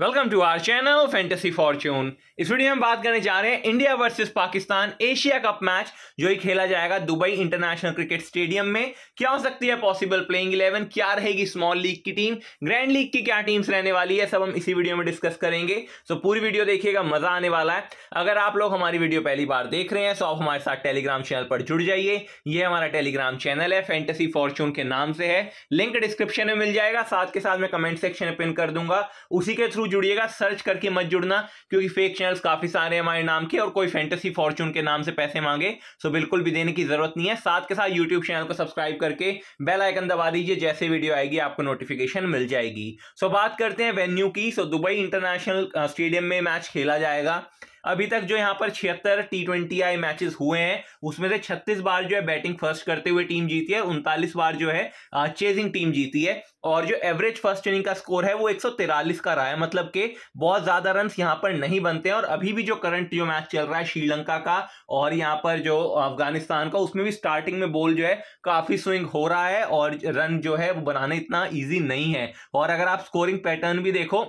welcome to our channel fantasy fortune इस video में बात करने जा रहे हैं India versus Pakistan Asia cup match जो ही खेला जाएगा दुबई इंटरनेशनल क्रिकेट स्टेडियम में क्या हो सकती है पॉसिबल प्लेइंग इलेवन क्या रहेगी स्मॉल लीग की टीम ग्रैंड लीग की क्या टीम्स रहने वाली है सब हम इसी वीडियो में डिस्कस करेंगे सो पूरी वीडियो देखिएगा मजा आने वाला है अगर आप लोग हमारी वीडियो पहली बार देख रहे हैं सो तो आप हमारे साथ टेलीग्राम चैनल पर जुड़ जाइए ये हमारा टेलीग्राम चैनल है फैंटेसी फॉर्च्यून के नाम से है लिंक डिस्क्रिप्शन में मिल जाएगा साथ के साथ मैं कमेंट सेक्शन में पिन कर दूंगा उसी के थ्रू जरूर जुड़िएगा सर्च करके मत जुड़ना क्योंकि फेक चैनल्स काफी सारे हैं हमारे नाम के और कोई फैंटेसी फॉर्चून के नाम से पैसे मांगे सो तो बिल्कुल भी देने की जरूरत नहीं है साथ के साथ यूट्यूब चैनल को सब्सक्राइब करके बेल आइकन दबा दीजिए जैसे वीडियो आएगी आपको नोटिफिकेशन मिल जाएगी सो बात करते हैं वेन्यू की सो दुबई इंटरनेशनल स्टेडियम में मैच खेला जाएगा अभी तक जो यहाँ पर छिहत्तर टी ट्वेंटी आई मैचेस हुए हैं उसमें से छत्तीस बार जो है बैटिंग फर्स्ट करते हुए टीम जीती है उनतालीस बार जो है चेजिंग टीम जीती है और जो एवरेज फर्स्ट इनिंग का स्कोर है वो एक का रहा है मतलब कि बहुत ज्यादा रन यहाँ पर नहीं बनते हैं और अभी भी जो करंट जो मैच चल रहा है श्रीलंका का और यहाँ पर जो अफगानिस्तान का उसमें भी स्टार्टिंग में बॉल जो है काफी स्विंग हो रहा है और रन जो है वो बनाने इतना ईजी नहीं है और अगर आप स्कोरिंग पैटर्न भी देखो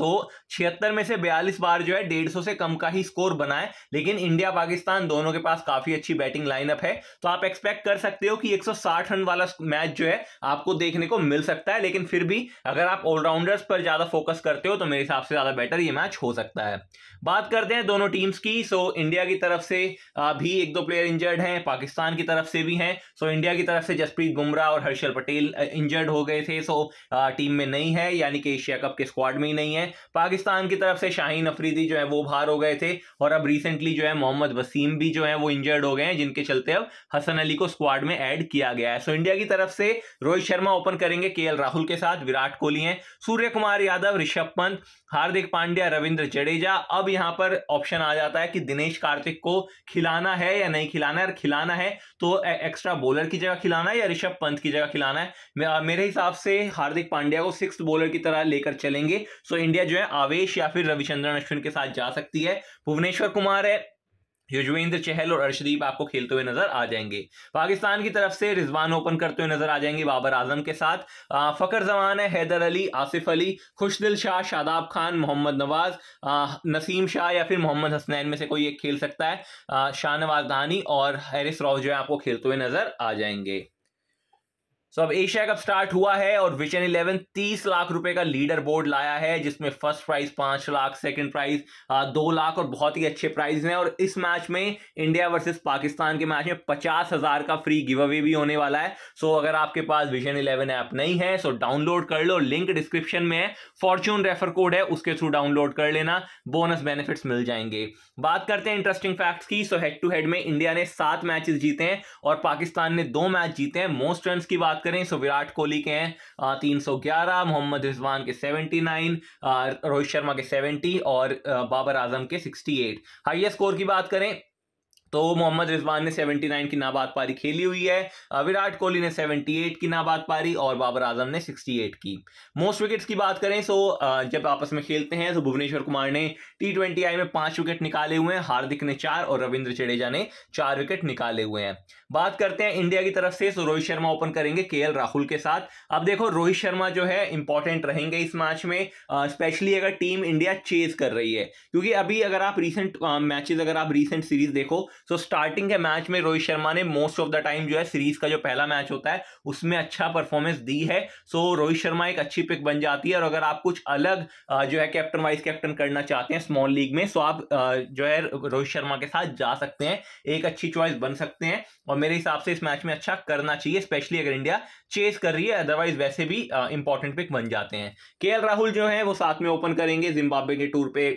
तो छिहत्तर में से बयालीस बार जो है डेढ़ सौ से कम का ही स्कोर बनाए लेकिन इंडिया पाकिस्तान दोनों के पास काफी अच्छी बैटिंग लाइनअप है तो आप एक्सपेक्ट कर सकते हो कि 160 रन वाला मैच जो है आपको देखने को मिल सकता है लेकिन फिर भी अगर आप ऑलराउंडर्स पर ज्यादा फोकस करते हो तो मेरे हिसाब से ज्यादा बेटर ये मैच हो सकता है बात करते हैं दोनों टीम्स की सो इंडिया की तरफ से भी एक दो प्लेयर इंजर्ड हैं पाकिस्तान की तरफ से भी हैं सो इंडिया की तरफ से जसप्रीत बुमराह और हर्षल पटेल इंजर्ड हो गए थे सो टीम में नहीं है यानी कि एशिया कप के स्क्वाड में ही नहीं है पाकिस्तान की तरफ से शाहीन अफरीदी जो है वो बाहर हो गए थे और अब रिसेंटली जो है मोहम्मद वसीम भी जो है वो इंजर्ड हो गए हैं जिनके चलते अब हसन अली को स्क्वाड में ऐड किया गया है सो इंडिया की तरफ से रोहित शर्मा ओपन करेंगे के राहुल के साथ विराट कोहली हैं सूर्य कुमार यादव ऋषभ पंत हार्दिक पांड्या रविंद्र जडेजा अब यहां पर ऑप्शन आ जाता है कि दिनेश कार्तिक को खिलाना है या नहीं खिलाना है खिलाना है तो एक्स्ट्रा बॉलर की जगह खिलाना है या ऋषभ पंत की जगह खिलाना है मेरे हिसाब से हार्दिक पांड्या को सिक्स बॉलर की तरह लेकर चलेंगे सो इंडिया इंडिया जो है आवेश या फिर रविचंद्रन अश्विन के साथ जा सकती है भुवनेश्वर कुमार है युजवेंद्र चहल और अर्शदीप आपको खेलते हुए नजर आ जाएंगे पाकिस्तान की तरफ से रिजवान ओपन करते हुए नजर आ जाएंगे बाबर आजम के साथ फकर जमान है हैदर अली आसिफ अली खुशदिल शाह शादाब खान मोहम्मद नवाज नसीम शाह या फिर मोहम्मद हसनैन में से कोई एक खेल सकता है शाहनवाज धानी और हैरिस रॉफ जो है आपको खेलते हुए नजर आ जाएंगे सो so, अब एशिया कप स्टार्ट हुआ है और विजन इलेवन तीस लाख रुपए का लीडर बोर्ड लाया है जिसमें फर्स्ट प्राइज पांच लाख सेकंड प्राइज दो लाख और बहुत ही अच्छे प्राइज हैं और इस मैच में इंडिया वर्सेस पाकिस्तान के मैच में पचास हजार का फ्री गिव अवे भी होने वाला है सो so, अगर आपके पास विजन इलेवन ऐप नहीं है सो so डाउनलोड कर लो लिंक डिस्क्रिप्शन में है फॉर्च्यून रेफर कोड है उसके थ्रू डाउनलोड कर लेना बोनस बेनिफिट्स मिल जाएंगे बात करते हैं इंटरेस्टिंग फैक्ट्स की सो हेड टू हेड में इंडिया ने सात मैचेस जीते हैं और पाकिस्तान ने दो मैच जीते हैं मोस्ट रन की बात करें सो विराट कोहली के हैं तीन सौ ग्यारह मोहम्मद रिजवान के सेवेंटी नाइन रोहित शर्मा के सेवेंटी और बाबर आजम के सिक्सटी एट हाइएस्ट स्कोर की बात करें तो मोहम्मद रिजवान ने 79 की नाबाद पारी खेली हुई है विराट कोहली ने 78 की नाबाद पारी और बाबर आजम ने 68 की मोस्ट विकेट्स की बात करें सो तो, जब आपस में खेलते हैं तो भुवनेश्वर कुमार ने टी ट्वेंटी आई में पांच विकेट निकाले हुए हैं हार्दिक ने चार और रविंद्र जडेजा ने चार विकेट निकाले हुए हैं बात करते हैं इंडिया की तरफ से सो तो रोहित शर्मा ओपन करेंगे के राहुल के साथ अब देखो रोहित शर्मा जो है इंपॉर्टेंट रहेंगे इस मैच में स्पेशली अगर टीम इंडिया चेज कर रही है क्योंकि अभी अगर आप रिसेंट मैचेस अगर आप रिसेंट सीरीज देखो सो so, स्टार्टिंग के मैच में रोहित शर्मा ने मोस्ट ऑफ द टाइम जो है सीरीज का जो पहला मैच होता है उसमें अच्छा परफॉर्मेंस दी है सो so, रोहित शर्मा एक अच्छी पिक बन जाती है और अगर आप कुछ अलग जो है कैप्टन वाइस कैप्टन करना चाहते हैं स्मॉल लीग में सो आप जो है रोहित शर्मा के साथ जा सकते हैं एक अच्छी चॉइस बन सकते हैं और मेरे हिसाब से इस मैच में अच्छा करना चाहिए स्पेशली अगर इंडिया चेस कर रही है अदरवाइज वैसे भी इंपॉर्टेंट पिक बन जाते हैं के राहुल जो है वो साथ में ओपन करेंगे जिम्बाब्वे के टूर पे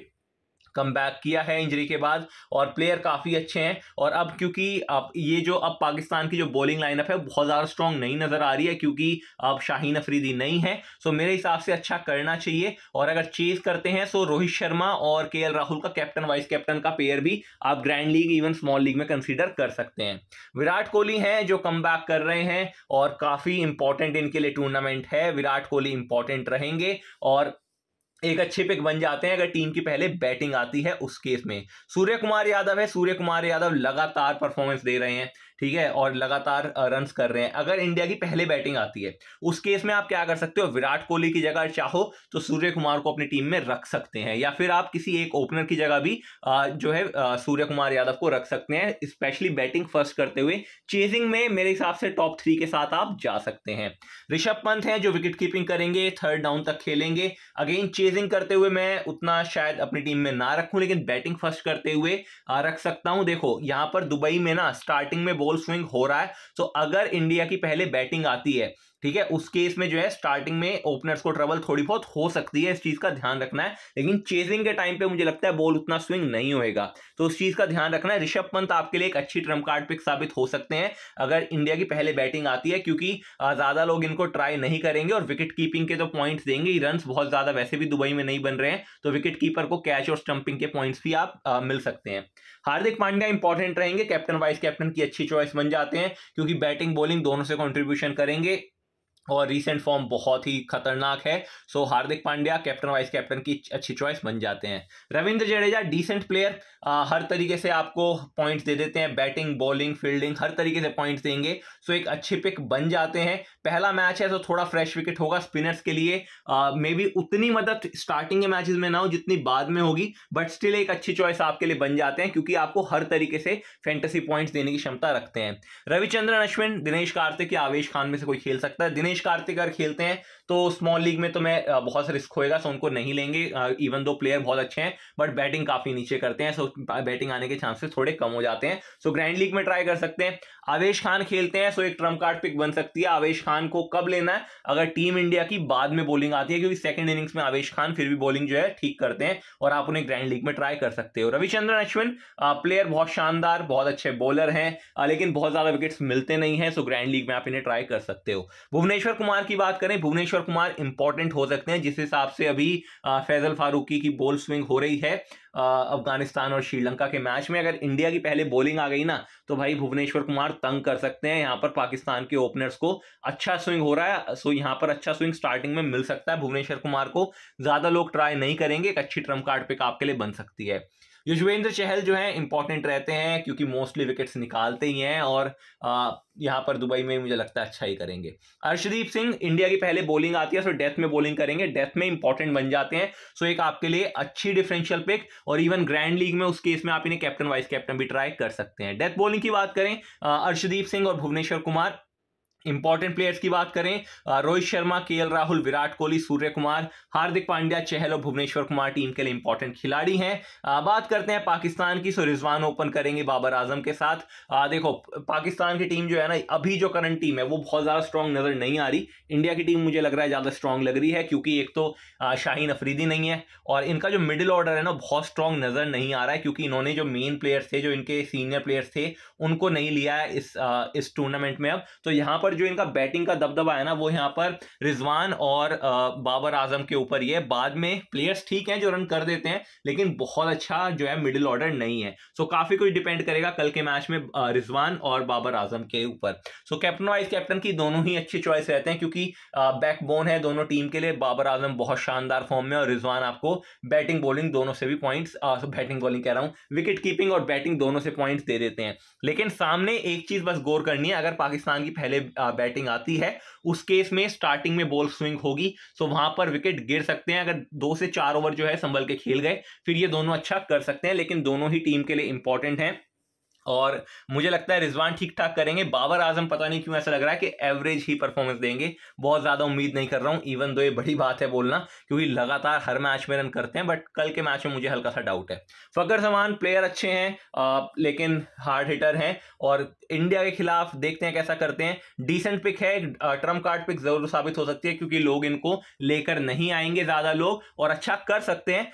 कम किया है इंजरी के बाद और प्लेयर काफ़ी अच्छे हैं और अब क्योंकि अब ये जो अब पाकिस्तान की जो बॉलिंग लाइनअप है बहुत ज़्यादा स्ट्रॉन्ग नहीं नज़र आ रही है क्योंकि अब शाहीन अफरीदी नहीं है सो मेरे हिसाब से अच्छा करना चाहिए और अगर चेज करते हैं सो रोहित शर्मा और के राहुल का कैप्टन वाइस कैप्टन का प्लेयर भी आप grand league even small league में कंसिडर कर सकते हैं विराट कोहली हैं जो कम कर रहे हैं और काफ़ी इंपॉर्टेंट इनके लिए टूर्नामेंट है विराट कोहली इंपॉर्टेंट रहेंगे और एक अच्छे पिक बन जाते हैं अगर टीम की पहले बैटिंग आती है उस केस में सूर्य कुमार यादव है सूर्य कुमार यादव लगातार परफॉर्मेंस दे रहे हैं ठीक है और लगातार रन कर रहे हैं अगर इंडिया की पहले बैटिंग आती है उस केस में आप क्या कर सकते हो विराट कोहली की जगह चाहो तो सूर्य कुमार को अपनी टीम में रख सकते हैं या फिर आप किसी एक ओपनर की जगह भी जो है सूर्य कुमार यादव को रख सकते हैं स्पेशली बैटिंग फर्स्ट करते हुए चेजिंग में मेरे हिसाब से टॉप थ्री के साथ आप जा सकते हैं ऋषभ पंत हैं जो विकेट कीपिंग करेंगे थर्ड डाउन तक खेलेंगे अगेन चेजिंग करते हुए मैं उतना शायद अपनी टीम में ना रखूं लेकिन बैटिंग फर्स्ट करते हुए रख सकता हूं देखो यहां पर दुबई में ना स्टार्टिंग में बॉल स्विंग हो रहा है तो अगर इंडिया की पहले बैटिंग आती है ठीक है उस केस में जो है स्टार्टिंग में ओपनर्स को ट्रबल थोड़ी बहुत हो सकती है इस चीज का ध्यान रखना है लेकिन चेजिंग के टाइम पे मुझे लगता है बॉल उतना स्विंग नहीं होएगा तो उस चीज का ध्यान रखना है ऋषभ पंत आपके लिए एक अच्छी ट्रम कार्ड पिक साबित हो सकते हैं अगर इंडिया की पहले बैटिंग आती है क्योंकि ज्यादा लोग इनको ट्राई नहीं करेंगे और विकेट कीपिंग के तो पॉइंट्स देंगे रन बहुत ज्यादा वैसे भी दुबई में नहीं बन रहे हैं तो विकेट कीपर को कैच और स्टंपिंग के पॉइंट्स भी आप मिल सकते हैं हार्दिक पांड्या इंपॉर्टेंट रहेंगे कैप्टन वाइस कैप्टन की अच्छी चॉइस बन जाते हैं क्योंकि बैटिंग बॉलिंग दोनों से कॉन्ट्रीब्यूशन करेंगे और रीसेंट फॉर्म बहुत ही खतरनाक है so so, Hardik Pandya captain vice captain की अच्छी चॉइस बन जाते हैं रविंद्र जडेजा डिसेंट प्लेयर आ, हर तरीके से आपको पॉइंट्स दे देते हैं बैटिंग बॉलिंग फील्डिंग हर तरीके से पॉइंट्स देंगे सो so, एक अच्छे पिक बन जाते हैं पहला मैच है तो थोड़ा फ्रेश विकेट होगा स्पिनर्स के लिए मे बी उतनी मदद स्टार्टिंग के मैचेज में ना हो जितनी बाद में होगी बट स्टिल एक अच्छी चॉइस आपके लिए बन जाते हैं क्योंकि आपको हर तरीके से फैंटेसी पॉइंट्स देने की क्षमता रखते हैं रविचंद्रन अश्विन दिनेश कार्तिक या आवेश खान में से कोई खेल सकता है दिनेश मनीष कार्तिकर खेलते हैं तो स्मॉल लीग में तो मैं बहुत सा रिस्क होएगा सो उनको नहीं लेंगे इवन दो प्लेयर बहुत अच्छे हैं बट बैटिंग काफ़ी नीचे करते हैं सो बैटिंग आने के चांसेस थोड़े कम हो जाते हैं सो ग्रैंड लीग में ट्राई कर सकते हैं आवेश खान खेलते हैं सो एक ट्रम्प कार्ड पिक बन सकती है आवेश खान को कब लेना है अगर टीम इंडिया की बाद में बॉलिंग आती है क्योंकि सेकंड इनिंग्स में आवेश खान फिर भी बॉलिंग जो है ठीक करते हैं और आप उन्हें ग्रैंड लीग में ट्राई कर सकते हो रविचंद्रन अश्विन प्लेयर बहुत शानदार बहुत अच्छे बॉलर हैं लेकिन बहुत ज़्यादा विकेट्स मिलते नहीं है सो ग्रैंड लीग में आप इन्हें ट्राई कर सकते हो भुवनेश्वर कुमार की बात करें भुवनेश्वर कुमार इंपॉर्टेंट हो सकते हैं जिस हिसाब से अभी फैजल फारूकी की बोल स्विंग हो रही है अफगानिस्तान और श्रीलंका के मैच में अगर इंडिया की पहले बॉलिंग आ गई ना तो भाई भुवनेश्वर कुमार तंग कर सकते हैं यहाँ पर पाकिस्तान के ओपनर्स को अच्छा स्विंग हो रहा है सो यहाँ पर अच्छा स्विंग स्टार्टिंग में मिल सकता है भुवनेश्वर कुमार को ज़्यादा लोग ट्राई नहीं करेंगे एक अच्छी ट्रम्प कार्ड पिक आपके लिए बन सकती है युजवेंद्र चहल जो है इंपॉर्टेंट रहते हैं क्योंकि मोस्टली विकेट्स निकालते ही हैं और यहाँ पर दुबई में मुझे लगता है अच्छा ही करेंगे अर्शदीप सिंह इंडिया की पहले बॉलिंग आती है सो डेथ में बॉलिंग करेंगे डेथ में इंपॉर्टेंट बन जाते हैं सो एक आपके लिए अच्छी डिफरेंशियल पिक और इवन ग्रैंड लीग में उस केस में आप इन्हें कैप्टन वाइस कैप्टन भी ट्राई कर सकते हैं डेथ बॉलिंग की बात करें अर्शदीप सिंह और भुवनेश्वर कुमार इंपॉर्टेंट प्लेयर्स की बात करें रोहित शर्मा के राहुल विराट कोहली सूर्य कुमार हार्दिक पांड्या चहल और भुवनेश्वर कुमार टीम के लिए इंपॉर्टेंट खिलाड़ी हैं बात करते हैं पाकिस्तान की सो रिजवान ओपन करेंगे बाबर आजम के साथ आ, देखो पाकिस्तान की टीम जो है ना अभी जो करंट टीम है वो बहुत ज़्यादा स्ट्रांग नज़र नहीं आ रही इंडिया की टीम मुझे लग रहा है ज़्यादा स्ट्रांग लग रही है क्योंकि एक तो शाहीन अफरीदी नहीं है और इनका जो मिडिल ऑर्डर है ना बहुत स्ट्रांग नज़र नहीं आ रहा है क्योंकि इन्होंने जो मेन प्लेयर्स थे जो इनके सीनियर प्लेयर्स थे उनको नहीं लिया है इस इस टूर्नामेंट में अब तो यहाँ पर पर जो इनका बैटिंग का दबदबा है ना वो यहाँ पर रिजवान और बाबर आजम के ऊपर ही है बाद में प्लेयर्स ठीक हैं जो रन कर देते हैं लेकिन बहुत अच्छा जो है मिडिल ऑर्डर नहीं है सो काफ़ी कुछ डिपेंड करेगा कल के मैच में रिजवान और बाबर आजम के ऊपर सो कैप्टन वाइस कैप्टन की दोनों ही अच्छी चॉइस रहते हैं क्योंकि बैकबोन है दोनों टीम के लिए बाबर आजम बहुत शानदार फॉर्म में और रिजवान आपको बैटिंग बॉलिंग दोनों से भी पॉइंट बैटिंग बॉलिंग कह रहा हूँ विकेट कीपिंग और बैटिंग दोनों से पॉइंट्स दे देते हैं लेकिन सामने एक चीज़ बस गौर करनी है अगर पाकिस्तान की पहले बैटिंग आती है उस केस में स्टार्टिंग में बॉल स्विंग होगी सो वहां पर विकेट गिर सकते हैं अगर दो से चार ओवर जो है संभल के खेल गए फिर ये दोनों अच्छा कर सकते हैं लेकिन दोनों ही टीम के लिए इंपॉर्टेंट हैं और मुझे लगता है रिजवान ठीक ठाक करेंगे बाबर आजम पता नहीं क्यों ऐसा लग रहा है कि एवरेज ही परफॉर्मेंस देंगे बहुत ज़्यादा उम्मीद नहीं कर रहा हूँ इवन दो ये बड़ी बात है बोलना क्योंकि लगातार हर मैच में रन करते हैं बट कल के मैच में मुझे हल्का सा डाउट है फ़कर जमान प्लेयर अच्छे हैं आ, लेकिन हार्ड हिटर हैं और इंडिया के खिलाफ देखते हैं कैसा करते हैं डिसेंट पिक है ट्रम्प कार्ड पिक जरूर साबित हो सकती है क्योंकि लोग इनको लेकर नहीं आएंगे ज़्यादा लोग और अच्छा कर सकते हैं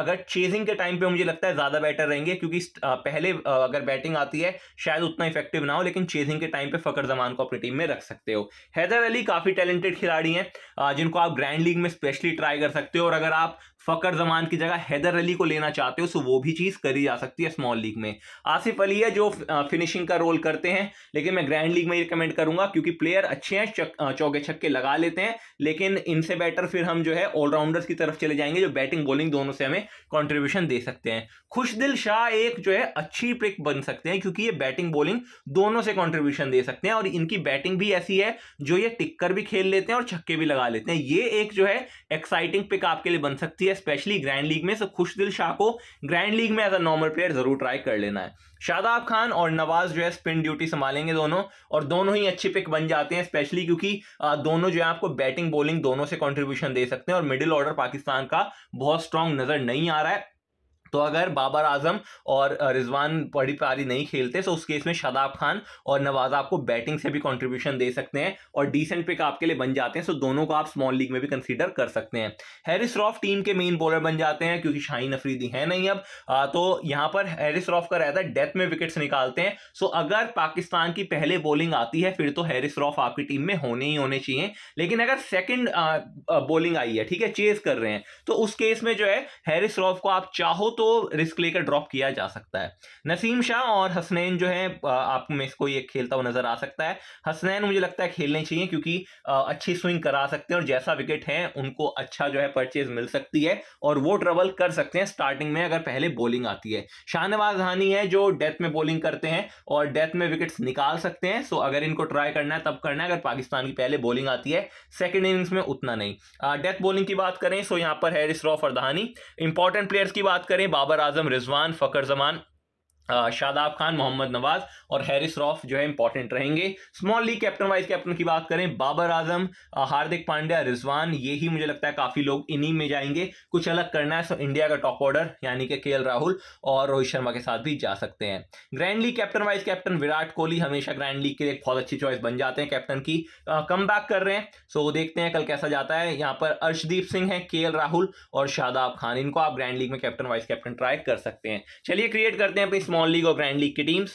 अगर चेजिंग के टाइम पर मुझे लगता है ज़्यादा बेटर रहेंगे क्योंकि पहले अगर बैटिंग बैटिंग आती है शायद उतना इफेक्टिव ना हो लेकिन चेजिंग के टाइम पे फकर जमान को अपनी टीम में रख सकते हो हैदर अली काफ़ी टैलेंटेड खिलाड़ी हैं जिनको आप ग्रैंड लीग में स्पेशली ट्राई कर सकते हो और अगर आप फ़कर जमान की जगह हैदर अली को लेना चाहते हो सो वो भी चीज़ करी जा सकती है स्मॉल लीग में आसिफ अली है जो फिनिशिंग का रोल करते हैं लेकिन मैं ग्रैंड लीग में रिकमेंड करूंगा क्योंकि प्लेयर अच्छे हैं चौके छक्के लगा लेते हैं लेकिन इनसे बेटर फिर हम जो है ऑलराउंडर्स की तरफ चले जाएंगे जो बैटिंग बॉलिंग दोनों से हमें कॉन्ट्रीब्यूशन दे सकते हैं खुशदिल शाह एक जो है अच्छी पिक बन सकते हैं क्योंकि ये बैटिंग बॉलिंग दोनों से कॉन्ट्रीब्यूशन दे सकते हैं और इनकी बैटिंग भी ऐसी है जो ये टिक्कर भी खेल लेते हैं और छक्के भी लगा लेते हैं ये एक जो है एक्साइटिंग पिक आपके लिए बन सकती है है स्पेशली ग्रैंड लीग में सो दिल शाह को ग्रैंड लीग में एज अ नॉर्मल प्लेयर जरूर ट्राई कर लेना है शादाब खान और नवाज जो है स्पिन ड्यूटी संभालेंगे दोनों और दोनों ही अच्छे पिक बन जाते हैं स्पेशली क्योंकि दोनों जो है आपको बैटिंग बॉलिंग दोनों से कॉन्ट्रीब्यूशन दे सकते हैं और मिडिल ऑर्डर पाकिस्तान का बहुत स्ट्रांग नजर नहीं आ रहा है तो अगर बाबर आजम और रिजवान बड़ी पारी नहीं खेलते तो उस केस में शादाब खान और नवाज आपको बैटिंग से भी कंट्रीब्यूशन दे सकते हैं और डिसेंट पिक आपके लिए बन जाते हैं सो दोनों को आप स्मॉल लीग में भी कंसीडर कर सकते हैं हैरिस रॉफ टीम के मेन बॉलर बन जाते हैं क्योंकि शाहीन अफरीदी है नहीं अब आ, तो यहाँ पर हैरिस रॉफ का रहता है डेथ में विकेट्स निकालते हैं सो अगर पाकिस्तान की पहले बॉलिंग आती है फिर तो हैरिस रॉफ आपकी टीम में होने ही होने चाहिए लेकिन अगर सेकेंड बॉलिंग आई है ठीक है चेज कर रहे हैं तो उस केस में जो है हैरिस रॉफ को आप चाहो तो रिस्क लेकर ड्रॉप किया जा सकता है नसीम शाह और हसनैन जो है आप में इसको ये खेलता हुआ नजर आ सकता है हसनैन मुझे लगता है खेलने चाहिए क्योंकि अच्छी स्विंग करा सकते हैं और जैसा विकेट है उनको अच्छा जो है परचेज मिल सकती है और वो ट्रेवल कर सकते हैं स्टार्टिंग में अगर पहले बॉलिंग आती है शाहनवाज हानी है जो डेथ में बॉलिंग करते हैं और डेथ में विकेट निकाल सकते हैं सो अगर इनको ट्राई करना है तब करना है अगर पाकिस्तान की पहले बॉलिंग आती है सेकेंड इनिंग्स में उतना नहीं डेथ बॉलिंग की बात करें सो यहां पर हैरिस रॉफ और इंपॉर्टेंट प्लेयर्स की बात करें बाबर आजम रिजवान फ़कर जमान शादाब खान मोहम्मद नवाज और हैरिस रॉफ जो है इंपॉर्टेंट रहेंगे small league captain vice captain की बात करें बाबर आजम हार्दिक पांड्या रिजवान ये ही मुझे लगता है काफी लोग इन्हीं में जाएंगे कुछ अलग करना है सो इंडिया का टॉप ऑर्डर यानी कि के राहुल और रोहित शर्मा के साथ भी जा सकते हैं grand league captain vice captain Virat Kohli हमेशा ग्रैंड लीग के लिए बहुत अच्छी चॉइस बन जाते हैं कैप्टन की कम बैक कर रहे हैं सो देखते हैं कल कैसा जाता है यहाँ पर अर्शदीप सिंह है के राहुल और शादाब खान इनको आप ग्रैंड लीग में कैप्टन वाइस कैप्टन ट्राई कर सकते हैं चलिए क्रिएट करते हैं अपनी स्मॉल स्मॉल लीग और ग्रैंड लीग की teams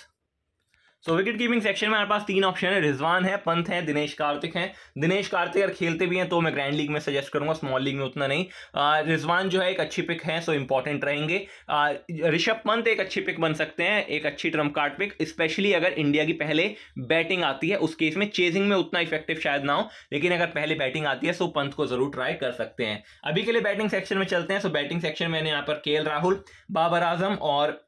so wicket keeping section में हमारे पास तीन ऑप्शन है रिजवान है पंथ है दिनेश कार्तिक हैं दिनेश कार्तिक अगर खेलते भी हैं तो मैं ग्रैंड लीग में सजेस्ट करूंगा स्मॉल लीग में उतना नहीं आ, रिजवान जो है एक अच्छी पिक है सो इंपॉर्टेंट रहेंगे ऋषभ पंत एक अच्छी पिक बन सकते हैं एक अच्छी ट्रम्प कार्ड पिक स्पेशली अगर इंडिया की पहले बैटिंग आती है उस केस में चेजिंग में उतना इफेक्टिव शायद ना हो लेकिन अगर पहले बैटिंग आती है सो पंथ को जरूर ट्राई कर सकते हैं अभी के लिए बैटिंग सेक्शन में चलते हैं सो बैटिंग सेक्शन मैंने यहाँ पर के राहुल बाबर आजम और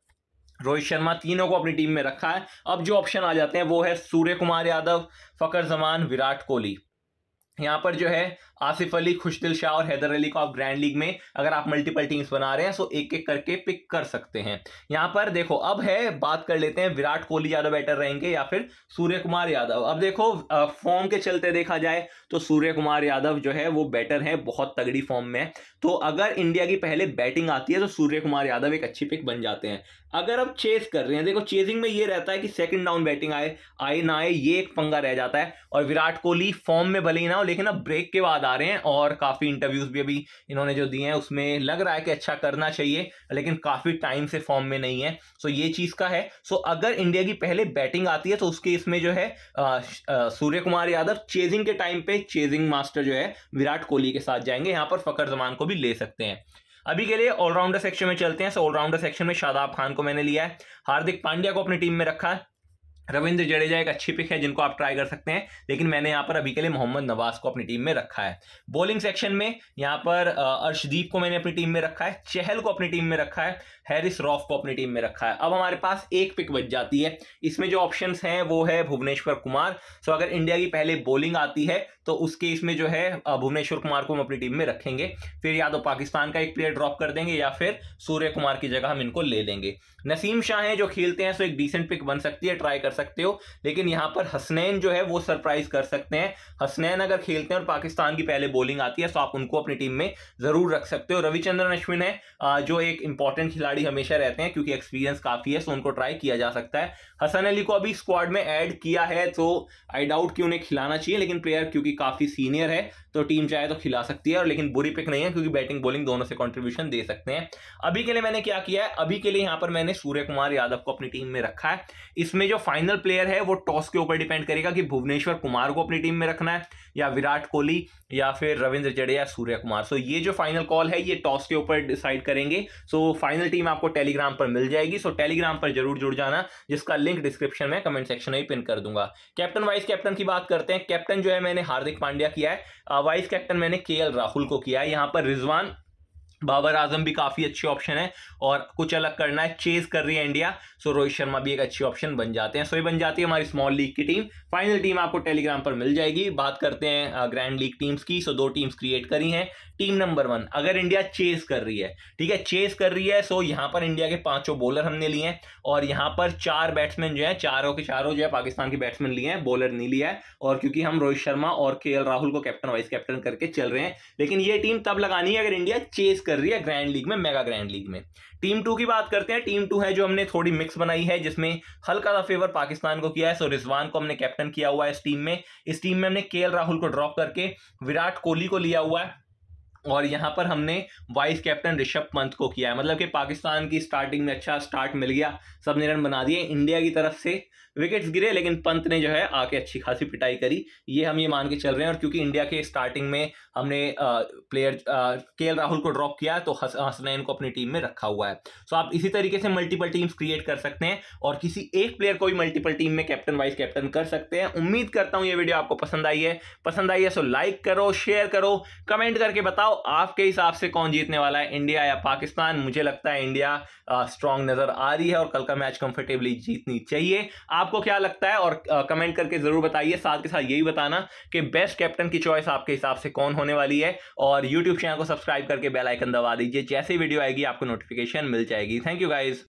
रोहित शर्मा तीनों को अपनी टीम में रखा है अब जो ऑप्शन आ जाते हैं वो है सूर्य कुमार यादव फकर जमान विराट कोहली यहाँ पर जो है आसिफ अली खुशदिल शाह और हैदर अली को आप ग्रैंड लीग में अगर आप मल्टीपल टीम्स बना रहे हैं सो एक एक करके पिक कर सकते हैं यहाँ पर देखो अब है बात कर लेते हैं विराट कोहली ज़्यादा बैटर रहेंगे या फिर सूर्य कुमार यादव अब देखो फॉर्म के चलते देखा जाए तो सूर्य कुमार यादव जो है वो बैटर है बहुत तगड़ी फॉर्म में तो अगर इंडिया की पहले बैटिंग आती है तो सूर्य कुमार यादव एक अच्छी पिक बन जाते हैं अगर अब चेस कर रहे हैं देखो चेजिंग में ये रहता है कि सेकंड डाउन बैटिंग आए आए ना आए ये एक पंगा रह जाता है और विराट कोहली फॉर्म में भले ही ना हो लेकिन अब ब्रेक के बाद आ रहे हैं और काफ़ी इंटरव्यूज़ भी अभी इन्होंने जो दिए हैं उसमें लग रहा है कि अच्छा करना चाहिए लेकिन काफ़ी टाइम से फॉर्म में नहीं है सो ये चीज़ का है सो अगर इंडिया की पहले बैटिंग आती है तो उसके इसमें जो है सूर्य कुमार यादव चेजिंग के टाइम पर चेजिंग मास्टर जो है विराट कोहली के साथ जाएंगे यहाँ पर फकर जमान को भी ले सकते हैं अभी के लिए ऑलराउंडर सेक्शन में चलते हैं सो ऑलराउंडर सेक्शन में शादाब खान को मैंने लिया है हार्दिक पांड्या को अपनी टीम में रखा है रविंद्र जडेजा एक अच्छी पिक है जिनको आप ट्राई कर सकते हैं लेकिन मैंने यहाँ पर अभी के लिए मोहम्मद नवाज को अपनी टीम में रखा है बॉलिंग सेक्शन में यहाँ पर अर्शदीप को मैंने अपनी टीम में रखा है चहल को अपनी टीम में रखा है हैरिस रॉफ को अपनी टीम में रखा है अब हमारे पास एक पिक बच जाती है इसमें जो ऑप्शन हैं वो है भुवनेश्वर कुमार सो अगर इंडिया की पहले बॉलिंग आती है तो उसके इसमें जो है भुवनेश्वर कुमार को हम अपनी टीम में रखेंगे फिर या तो पाकिस्तान का एक प्लेयर ड्रॉप कर देंगे या फिर सूर्य कुमार की जगह हम इनको ले लेंगे नसीम शाह हैं जो खेलते हैं सो एक डिसेंट पिक बन सकती है ट्राई कर सकते हो लेकिन यहां पर हसनैन जो है वो सरप्राइज कर सकते हैं हसनैन अगर खेलते हैं और पाकिस्तान की पहले बॉलिंग आती है तो आप उनको अपनी टीम में जरूर रख सकते हो रविचंद्रन अश्विन है जो एक इंपॉर्टेंट खिलाड़ी हमेशा रहते हैं क्योंकि एक्सपीरियंस काफी है सो उनको ट्राई किया जा सकता है हसन अली को अभी स्क्वाड में एड किया है तो आई डाउट कि उन्हें खिलाना चाहिए लेकिन प्लेयर क्योंकि काफी सीनियर है तो टीम चाहे तो खिला सकती है और लेकिन बुरी पिक नहीं है क्योंकि बैटिंग बॉलिंग दोनों से कॉन्ट्रीब्यूशन दे सकते हैं अभी के लिए मैंने क्या किया है अभी के लिए यहाँ पर मैंने सूर्य कुमार यादव को अपनी टीम में रखा है इसमें जो फाइनल प्लेयर है वो टॉस के ऊपर डिपेंड करेगा कि भुवनेश्वर कुमार को अपनी टीम में रखना है या विराट कोहली या फिर रविंद्र जडेजा सूर्य कुमार सो ये जो फाइनल कॉल है ये टॉस के ऊपर डिसाइड करेंगे सो फाइनल टीम आपको टेलीग्राम पर मिल जाएगी सो टेलीग्राम पर जरूर जुड़ जाना जिसका लिंक डिस्क्रिप्शन में कमेंट सेक्शन में पिन कर दूंगा कैप्टन वाइस कैप्टन की बात करते हैं कैप्टन जो है मैंने हार्दिक पांड्या किया है वाइस कैप्टन मैंने के राहुल को किया है यहाँ पर रिजवान बाबर आजम भी काफ़ी अच्छे ऑप्शन है और कुछ अलग करना है चेज कर रही है इंडिया सो रोहित शर्मा भी एक अच्छी ऑप्शन बन जाते हैं सो ये बन जाती है हमारी स्मॉल लीग की टीम फाइनल टीम आपको टेलीग्राम पर मिल जाएगी बात करते हैं ग्रैंड लीग टीम्स की सो दो टीम्स क्रिएट करी हैं टीम नंबर वन अगर इंडिया चेज कर रही है ठीक है चेज कर रही है सो यहाँ पर इंडिया के पांचों बॉलर हमने लिए हैं और यहाँ पर चार बैट्समैन जो है चारों के चारों जो है पाकिस्तान के बैट्समैन लिए हैं बॉलर नहीं लिया है और क्योंकि हम रोहित शर्मा और के राहुल को कैप्टन वाइस कैप्टन करके चल रहे हैं लेकिन ये टीम तब लगानी है अगर इंडिया चेज कर कर रही है ग्रैंड लीग में मेगा ग्रैंड लीग में टीम टू की बात करते हैं टीम टू है जो हमने थोड़ी मिक्स बनाई है जिसमें हल्का सा फेवर पाकिस्तान को किया है सो रिजवान को हमने कैप्टन किया हुआ है इस टीम में इस टीम में हमने के राहुल को ड्रॉप करके विराट कोहली को लिया हुआ है और यहाँ पर हमने वाइस कैप्टन ऋषभ पंत को किया है मतलब कि पाकिस्तान की स्टार्टिंग में अच्छा स्टार्ट मिल गया सब ने रन बना दिए इंडिया की तरफ से विकेट्स गिरे लेकिन पंत ने जो है आके अच्छी खासी पिटाई करी ये हम ये मान के चल रहे हैं और क्योंकि इंडिया के स्टार्टिंग में हमने प्लेयर के राहुल को ड्रॉप किया तो हसनैन को अपनी टीम में रखा हुआ है सो आप इसी तरीके से मल्टीपल टीम्स क्रिएट कर सकते हैं और किसी एक प्लेयर को भी मल्टीपल टीम में कैप्टन वाइस कैप्टन कर सकते हैं उम्मीद करता हूँ ये वीडियो आपको पसंद आई है पसंद आई है सो तो लाइक करो शेयर करो कमेंट करके बताओ बताओ आपके हिसाब से कौन जीतने वाला है इंडिया या पाकिस्तान मुझे लगता है इंडिया स्ट्रांग नजर आ रही है और कल का मैच कंफर्टेबली जीतनी चाहिए आपको क्या लगता है और कमेंट करके जरूर बताइए साथ के साथ यही बताना कि बेस्ट कैप्टन की चॉइस आपके हिसाब से कौन होने वाली है और यूट्यूब चैनल को सब्सक्राइब करके बेलाइकन दबा दीजिए जैसे वीडियो आएगी आपको नोटिफिकेशन मिल जाएगी थैंक यू गाइज